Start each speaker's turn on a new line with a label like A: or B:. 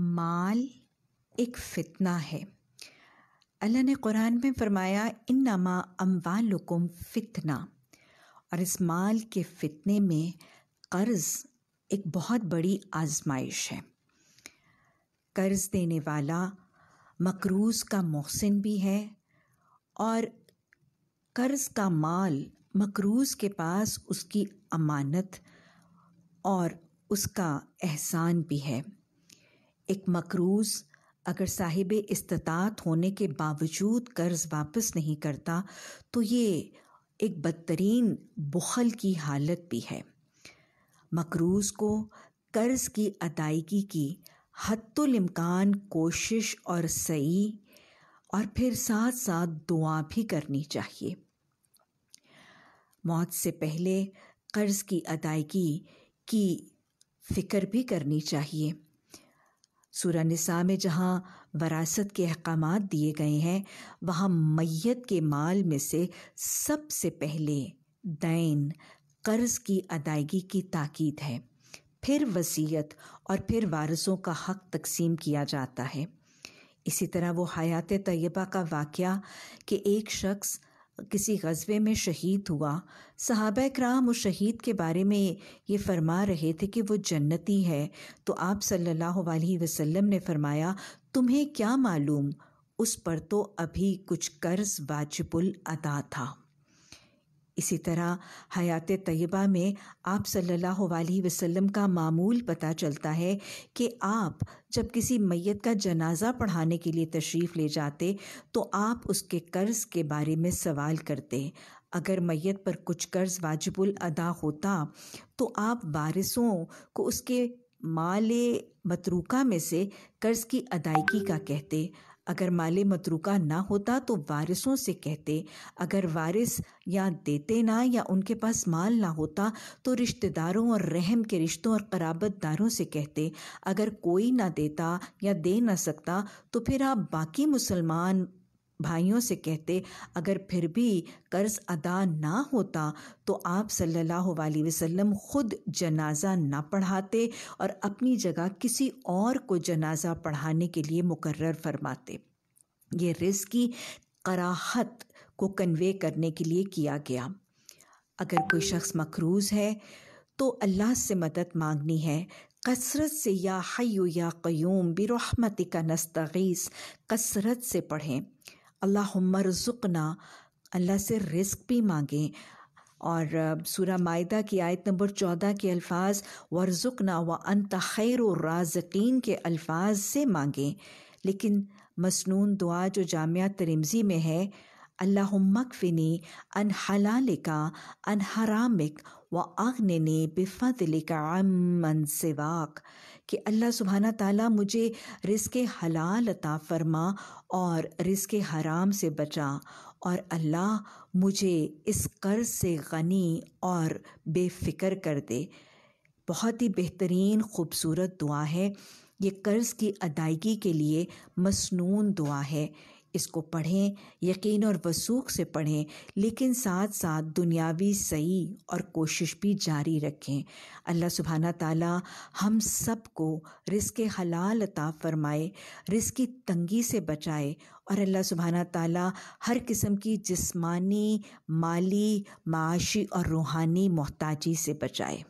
A: माल एक फितना है अल्लाह ने कुरान में फरमाया इन नमा अम्बाल फितना और इस माल के फितने में कर्ज़ एक बहुत बड़ी आजमाइश है कर्ज़ देने वाला मकरूज़ का मोहसिन भी है और कर्ज़ का माल मकरूज़ के पास उसकी अमानत और उसका एहसान भी है एक मकरूज अगर साहिब इस्तात होने के बावजूद कर्ज़ वापस नहीं करता तो ये एक बदतरीन बुखल की हालत भी है मकरूज को कर्ज़ की अदायगी की हतुलमकान कोशिश और सही और फिर साथ साथ दुआ भी करनी चाहिए मौत से पहले कर्ज़ की अदायगी की फ़िक्र भी करनी चाहिए सूर्य निसा में जहाँ वरासत के अहकाम दिए गए हैं वहाँ मैत के माल में से सबसे पहले दैन कर्ज की अदायगी की ताकीद है फिर वसीयत और फिर वारसों का हक तकसीम किया जाता है इसी तरह वो हयात तयबा का वाक़ कि एक शख्स किसी गज़बे में शहीद हुआ सहाब कराम उस शहीद के बारे में ये फरमा रहे थे कि वो जन्नती है तो आप सल्लल्लाहु अलैहि वसल्लम ने फरमाया तुम्हें क्या मालूम उस पर तो अभी कुछ कर्ज वाजिबुल अदा था इसी तरह हयात तयबा में आप सल्लल्लाहु अलैहि वसल्लम का मामूल पता चलता है कि आप जब किसी मैत का जनाजा पढ़ाने के लिए तशरीफ़ ले जाते तो आप उसके कर्ज़ के बारे में सवाल करते अगर मैयत पर कुछ कर्ज़ वाजिबुल अदा होता तो आप वारिसों को उसके माले मतरूका में से कर्ज़ की अदायगी का कहते अगर माले मतरूका ना होता तो वारिसों से कहते अगर वारिस या देते ना या उनके पास माल ना होता तो रिश्तेदारों और रहम के रिश्तों और कराबतदारों से कहते अगर कोई ना देता या दे ना सकता तो फिर आप बाकी मुसलमान भाइयों से कहते अगर फिर भी कर्ज़ अदा ना होता तो आप सल्लल्लाहु अलैहि वसल्लम ख़ुद जनाजा ना पढ़ाते और अपनी जगह किसी और को जनाजा पढ़ाने के लिए मुकर्र फरमाते ये रिज की कराहत को कन्वे करने के लिए किया गया अगर कोई शख्स मकरूज़ है तो अल्लाह से मदद मांगनी है कसरत से या हयु या क्यूम बिरहमत का नस्तगीस कसरत से पढ़ें अल्लाह मरजुकना अल्लाह से रिस्क भी मांगें और सूरा मायदा की आयत नंबर चौदह के अल्फाज वर्जुकना व अनत खैर राजकीन के अल्फाज से मांगें लेकिन मसनून दुआ जो जामिया तरमज़ी में है अल्लाह मकफिनी अन हलालिका अन हरामिक व आगनने बेफ़लिका मन सिवाक कि अल्लाह सुबहाना ताला मुझे रिस्क हलाल अता फरमा और रिस्क हराम से बचा और अल्लाह मुझे इस कर्ज से गनी और बेफ़िक्र कर दे बहुत ही बेहतरीन खूबसूरत दुआ है ये कर्ज़ की अदायगी के लिए मसनून दुआ है इसको पढ़ें यकीन और वसूख से पढ़ें लेकिन साथ साथ दुनियावी सही और कोशिश भी जारी रखें अल्लाह सुबहाना ताला हम सब को रिस्क हलाल अता फरमाए रिस्क की तंगी से बचाए और अल्लाह सुबहाना ताला हर किस्म की जिस्मानी माली माशी और रूहानी मोहताजी से बचाए